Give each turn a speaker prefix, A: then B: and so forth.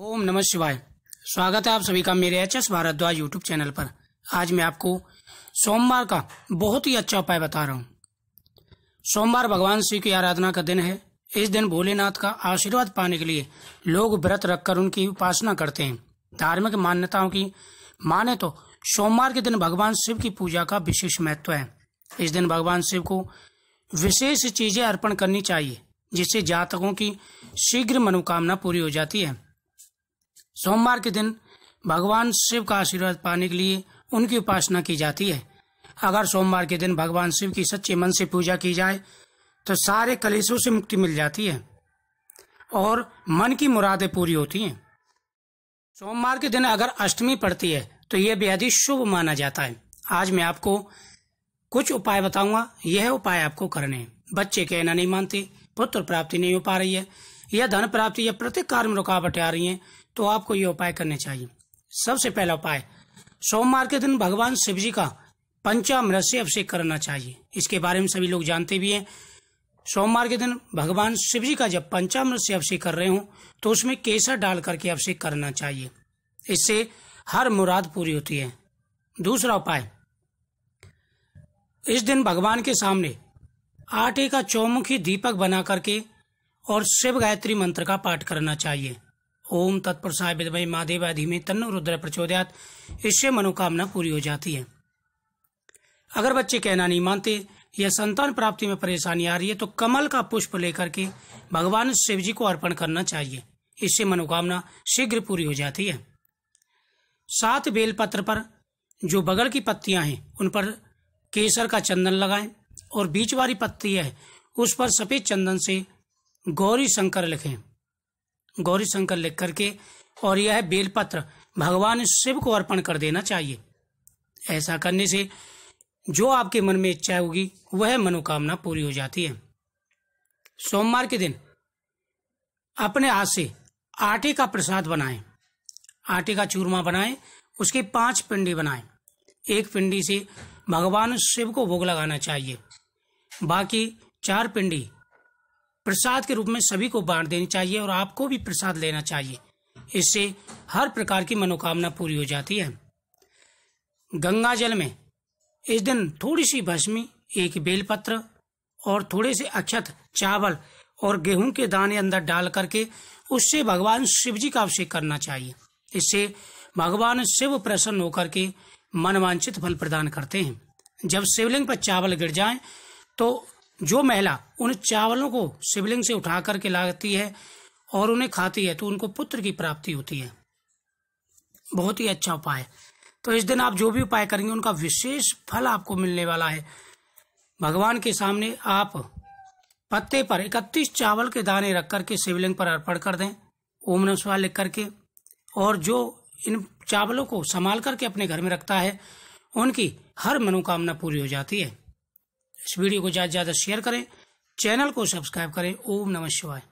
A: ओम नमः शिवाय स्वागत है आप सभी का मेरे H S Bhardwaj YouTube channel पर आज मैं आपको सोमवार का बहुत ही अच्छा उपाय बता रहा हूँ सोमवार भगवान शिव की आराधना का दिन है इस दिन भोलेनाथ का आशीर्वाद पाने के लिए लोग व्रत रखकर उनकी उपासना करते हैं धार्मिक मान्यताओं की माने तो सोमवार के दिन भगवान शिव की पूजा का विशेष महत्व है इस दिन भगवान शिव को विशेष चीजें अर्पण करनी चाहिए जिससे जातकों की शीघ्र मनोकामना पूरी हो जाती है सोमवार के दिन भगवान शिव का आशीर्वाद पाने के लिए उनकी उपासना की जाती है अगर सोमवार के दिन भगवान शिव की सच्चे मन से पूजा की जाए तो सारे कलेशों से मुक्ति मिल जाती है और मन की मुरादें पूरी होती हैं सोमवार के दिन अगर अष्टमी पड़ती है तो यह बेहद ही शुभ माना जाता है आज मैं आपको कुछ उपाय बताऊंगा यह उपाय आपको करने बच्चे कहना नहीं मानते पुत्र प्राप्ति नहीं हो पा रही है या धन प्राप्ति या प्रत्येक कार्य में रुकावट आ रही है तो आपको ये उपाय करने चाहिए सबसे पहला उपाय सोमवार के दिन भगवान शिव जी का पंचामृत से अभिषेक करना चाहिए इसके बारे में सभी लोग जानते भी हैं सोमवार के दिन भगवान शिव जी का जब पंचामृत से अभिषेक कर रहे हो तो उसमें केसर डाल करके अभिषेक करना चाहिए इससे हर मुराद पूरी होती है दूसरा उपाय इस दिन भगवान के सामने आटे का चौमुखी दीपक बना करके और शिव गायत्री मंत्र का पाठ करना चाहिए ओम तत्पुरुषाय विदमय महादेव में तन्नो रुद्र प्रचोदयात इससे मनोकामना पूरी हो जाती है अगर बच्चे कहना नहीं मानते या संतान प्राप्ति में परेशानी आ रही है तो कमल का पुष्प लेकर के भगवान शिव जी को अर्पण करना चाहिए इससे मनोकामना शीघ्र पूरी हो जाती है सात बेलपत्र पर जो बगल की पत्तियां हैं उन पर केसर का चंदन लगाएं और बीच वाली पत्ती है उस पर सफेद चंदन से गौरी शंकर लिखें गौरी शंकर लिख करके और यह बेलपत्र भगवान शिव को अर्पण कर देना चाहिए ऐसा करने से जो आपके मन में इच्छा होगी वह मनोकामना पूरी हो जाती है सोमवार के दिन अपने हाथ से आटे का प्रसाद बनाएं आटे का चूरमा बनाएं उसके पांच पिंडी बनाएं एक पिंडी से भगवान शिव को भोग लगाना चाहिए बाकी चार पिंडी प्रसाद के रूप में सभी को बांट देनी चाहिए और आपको भी प्रसाद लेना चाहिए इससे हर प्रकार की मनोकामना पूरी हो जाती है गंगा जल में इस दिन थोड़ी सी भस्मी एक बेलपत्र और थोड़े से अक्षत चावल और गेहूं के दाने अंदर डाल करके उससे भगवान शिव जी का अभिषेक करना चाहिए इससे भगवान शिव प्रसन्न होकर के मनवांचित फल प्रदान करते हैं जब शिवलिंग पर चावल गिर जाए तो जो महिला उन चावलों को शिवलिंग से उठा करके लाती है और उन्हें खाती है तो उनको पुत्र की प्राप्ति होती है बहुत ही अच्छा उपाय तो इस दिन आप जो भी उपाय करेंगे उनका विशेष फल आपको मिलने वाला है भगवान के सामने आप पत्ते पर इकतीस चावल के दाने रख करके शिवलिंग पर अर्पण कर दें ओम नमस्कार लिख करके और जो इन चावलों को संभाल करके अपने घर में रखता है उनकी हर मनोकामना पूरी हो जाती है इस वीडियो को ज़्यादा से ज़्यादा शेयर करें चैनल को सब्सक्राइब करें ओम नमः शिवाय